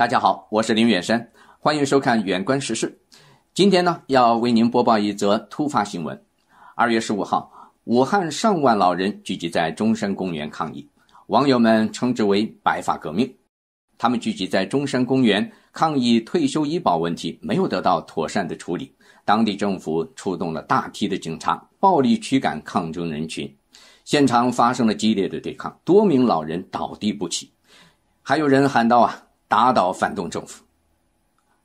大家好，我是林远山，欢迎收看《远观时事》。今天呢，要为您播报一则突发新闻。二月十五号，武汉上万老人聚集在中山公园抗议，网友们称之为“白发革命”。他们聚集在中山公园抗议退休医保问题没有得到妥善的处理，当地政府出动了大批的警察，暴力驱赶抗争人群，现场发生了激烈的对抗，多名老人倒地不起，还有人喊道：“啊！”打倒反动政府。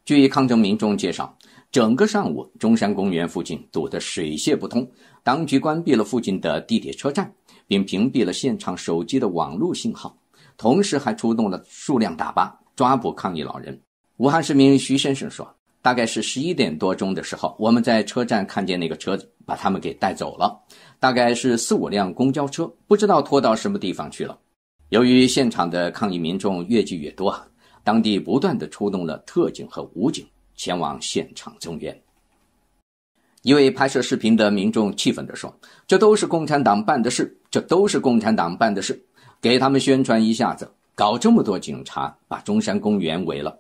据抗争民众介绍，整个上午，中山公园附近堵得水泄不通，当局关闭了附近的地铁车站，并屏蔽了现场手机的网络信号，同时还出动了数辆大巴抓捕抗议老人。武汉市民徐先生说：“大概是十一点多钟的时候，我们在车站看见那个车子把他们给带走了，大概是四五辆公交车，不知道拖到什么地方去了。”由于现场的抗议民众越聚越多啊！当地不断的出动了特警和武警前往现场增援。一位拍摄视频的民众气愤地说：“这都是共产党办的事，这都是共产党办的事，给他们宣传一下子，搞这么多警察把中山公园围了。”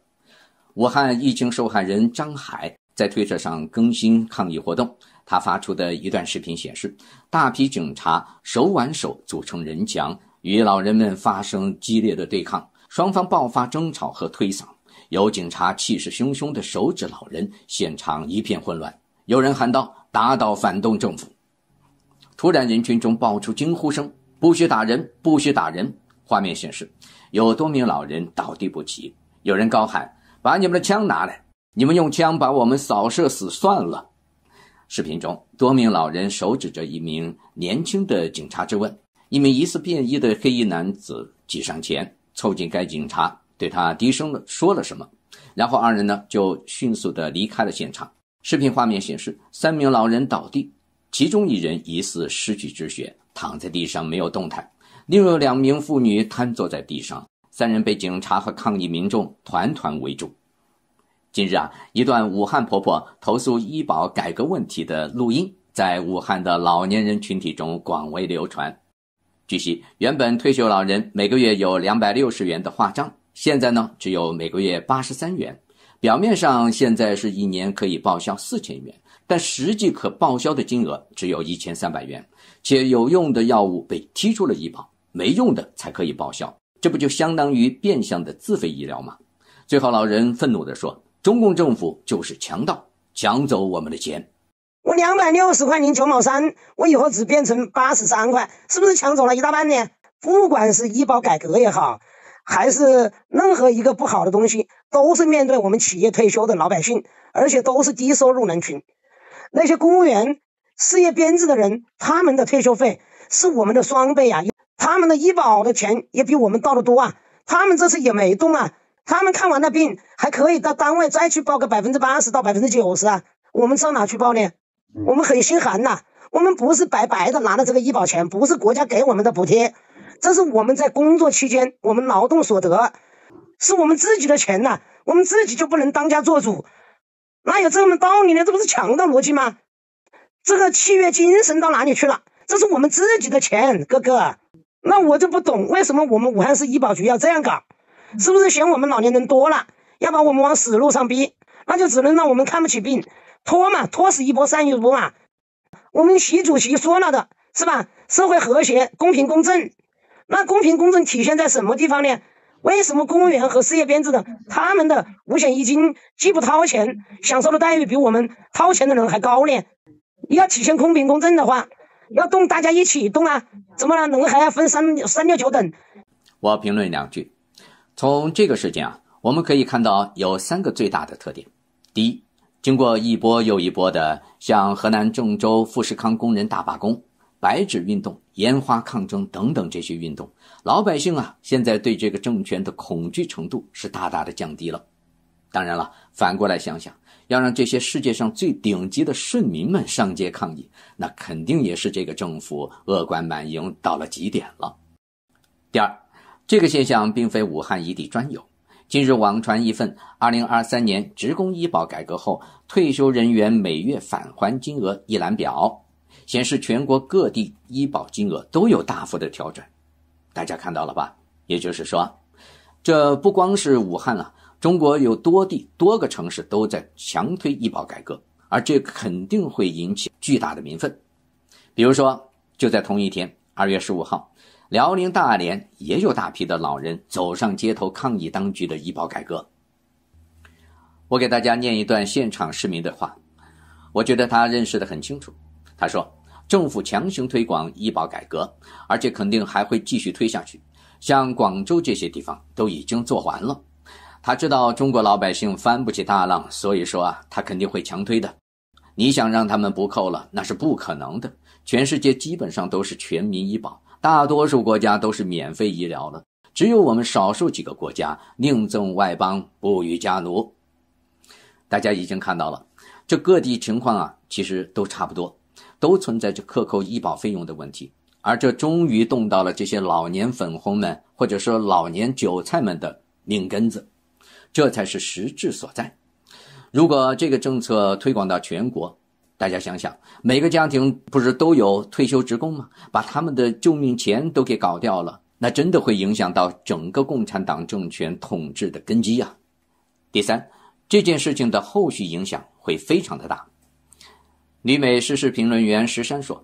武汉疫情受害人张海在推特上更新抗议活动，他发出的一段视频显示，大批警察手挽手组成人墙，与老人们发生激烈的对抗。双方爆发争吵和推搡，有警察气势汹汹地手指老人，现场一片混乱。有人喊道：“打倒反动政府！”突然，人群中爆出惊呼声：“不许打人！不许打人！”画面显示，有多名老人倒地不起。有人高喊：“把你们的枪拿来！你们用枪把我们扫射死算了！”视频中，多名老人手指着一名年轻的警察质问：“一名疑似便衣的黑衣男子挤上前。”凑近该警察，对他低声的说了什么，然后二人呢就迅速的离开了现场。视频画面显示，三名老人倒地，其中一人疑似失去知觉，躺在地上没有动弹；另有两名妇女瘫坐在地上，三人被警察和抗议民众团团围住。近日啊，一段武汉婆婆投诉医保改革问题的录音，在武汉的老年人群体中广为流传。据悉，原本退休老人每个月有两百六十元的划账，现在呢只有每个月八十三元。表面上现在是一年可以报销四千元，但实际可报销的金额只有一千三百元，且有用的药物被踢出了医保，没用的才可以报销，这不就相当于变相的自费医疗吗？最后，老人愤怒地说：“中共政府就是强盗，抢走我们的钱。”我两百六十块零九毛三，我以后只变成八十三块，是不是抢走了一大半呢？不管是医保改革也好，还是任何一个不好的东西，都是面对我们企业退休的老百姓，而且都是低收入人群。那些公务员、事业编制的人，他们的退休费是我们的双倍呀，他们的医保的钱也比我们到的多啊。他们这次也没动啊，他们看完了病还可以到单位再去报个百分之八十到百分之九十啊，我们上哪去报呢？我们很心寒呐，我们不是白白的拿了这个医保钱，不是国家给我们的补贴，这是我们在工作期间我们劳动所得，是我们自己的钱呐，我们自己就不能当家做主，哪有这么道理呢？这不是强盗逻辑吗？这个契约精神到哪里去了？这是我们自己的钱，哥哥，那我就不懂，为什么我们武汉市医保局要这样搞？是不是嫌我们老年人多了，要把我们往死路上逼？那就只能让我们看不起病，拖嘛，拖死一波算一波嘛。我们习主席说了的是吧？社会和谐、公平公正。那公平公正体现在什么地方呢？为什么公务员和事业编制的他们的五险一金既不掏钱，享受的待遇比我们掏钱的人还高呢？要体现公平公正的话，要动大家一起动啊！怎么了？人还要分三三六九等？我评论两句，从这个事件啊，我们可以看到有三个最大的特点。第一，经过一波又一波的向河南郑州富士康工人大罢工、白纸运动、烟花抗争等等这些运动，老百姓啊，现在对这个政权的恐惧程度是大大的降低了。当然了，反过来想想，要让这些世界上最顶级的顺民们上街抗议，那肯定也是这个政府恶贯满盈到了极点了。第二，这个现象并非武汉一地专有。近日网传一份二零二三年职工医保改革后退休人员每月返还金额一览表，显示全国各地医保金额都有大幅的调整。大家看到了吧？也就是说，这不光是武汉了，中国有多地多个城市都在强推医保改革，而这肯定会引起巨大的民愤。比如说，就在同一天，二月十五号。辽宁大连也有大批的老人走上街头抗议当局的医保改革。我给大家念一段现场市民的话，我觉得他认识的很清楚。他说：“政府强行推广医保改革，而且肯定还会继续推下去。像广州这些地方都已经做完了，他知道中国老百姓翻不起大浪，所以说啊，他肯定会强推的。你想让他们不扣了，那是不可能的。全世界基本上都是全民医保。”大多数国家都是免费医疗了，只有我们少数几个国家，宁赠外邦，不与家奴。大家已经看到了，这各地情况啊，其实都差不多，都存在着克扣医保费用的问题，而这终于动到了这些老年粉红们，或者说老年韭菜们的命根子，这才是实质所在。如果这个政策推广到全国，大家想想，每个家庭不是都有退休职工吗？把他们的救命钱都给搞掉了，那真的会影响到整个共产党政权统治的根基啊！第三，这件事情的后续影响会非常的大。旅美时事评论员石山说：“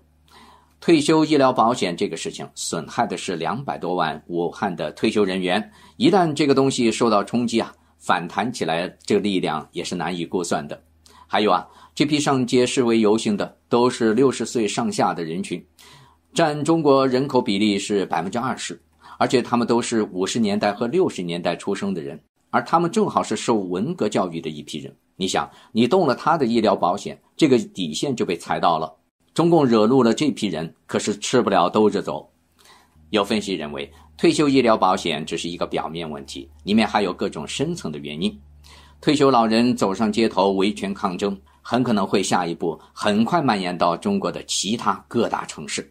退休医疗保险这个事情损害的是两百多万武汉的退休人员，一旦这个东西受到冲击啊，反弹起来这个力量也是难以估算的。还有啊。”这批上街示威游行的都是六十岁上下的人群，占中国人口比例是百分之二十，而且他们都是五十年代和六十年代出生的人，而他们正好是受文革教育的一批人。你想，你动了他的医疗保险，这个底线就被踩到了。中共惹怒了这批人，可是吃不了兜着走。有分析认为，退休医疗保险只是一个表面问题，里面还有各种深层的原因。退休老人走上街头维权抗争。很可能会下一步很快蔓延到中国的其他各大城市。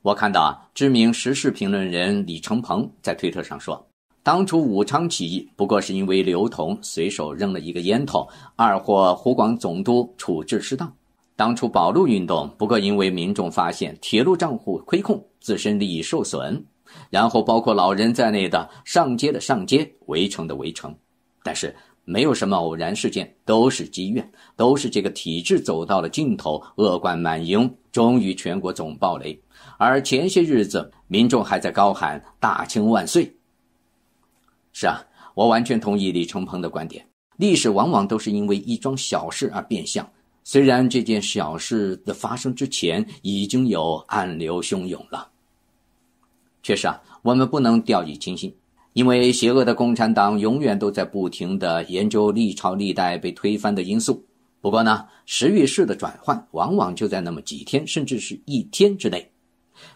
我看到啊，知名时事评论人李承鹏在推特上说：“当初武昌起义不过是因为刘同随手扔了一个烟头，二或湖广总督处置失当；当初保路运动不过因为民众发现铁路账户亏空，自身利益受损，然后包括老人在内的上街的上街，围城的围城。”但是。没有什么偶然事件，都是积怨，都是这个体制走到了尽头，恶贯满盈，终于全国总爆雷。而前些日子，民众还在高喊“大清万岁”。是啊，我完全同意李承鹏的观点，历史往往都是因为一桩小事而变相，虽然这件小事的发生之前已经有暗流汹涌了。确实啊，我们不能掉以轻心。因为邪恶的共产党永远都在不停的研究历朝历代被推翻的因素。不过呢，时遇势的转换往往就在那么几天，甚至是一天之内。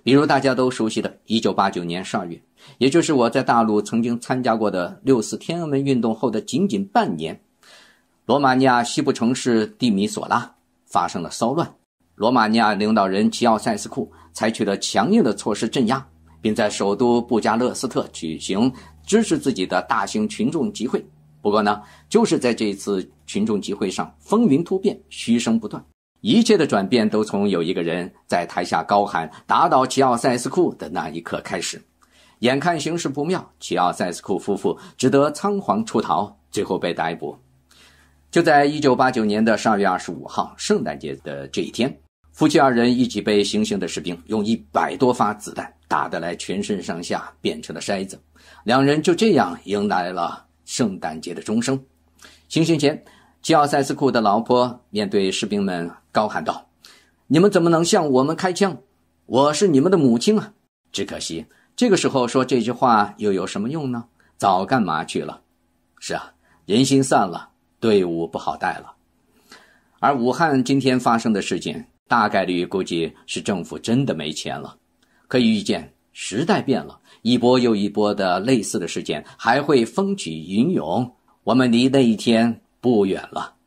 比如大家都熟悉的1989年12月，也就是我在大陆曾经参加过的六四天安门运动后的仅仅半年，罗马尼亚西部城市蒂米索拉发生了骚乱，罗马尼亚领导人齐奥塞斯库采取了强硬的措施镇压。并在首都布加勒斯特举行支持自己的大型群众集会。不过呢，就是在这次群众集会上，风云突变，嘘声不断。一切的转变都从有一个人在台下高喊“打倒齐奥塞斯库”的那一刻开始。眼看形势不妙，齐奥塞斯库夫妇只得仓皇出逃，最后被逮捕。就在1989年的12月25号，圣诞节的这一天，夫妻二人一起被行刑的士兵用一百多发子弹。打得来，全身上下变成了筛子，两人就这样迎来了圣诞节的钟声。行刑前，吉奥塞斯库的老婆面对士兵们高喊道：“你们怎么能向我们开枪？我是你们的母亲啊！”只可惜，这个时候说这句话又有什么用呢？早干嘛去了？是啊，人心散了，队伍不好带了。而武汉今天发生的事件，大概率估计是政府真的没钱了。可以预见，时代变了，一波又一波的类似的事件还会风起云涌，我们离那一天不远了。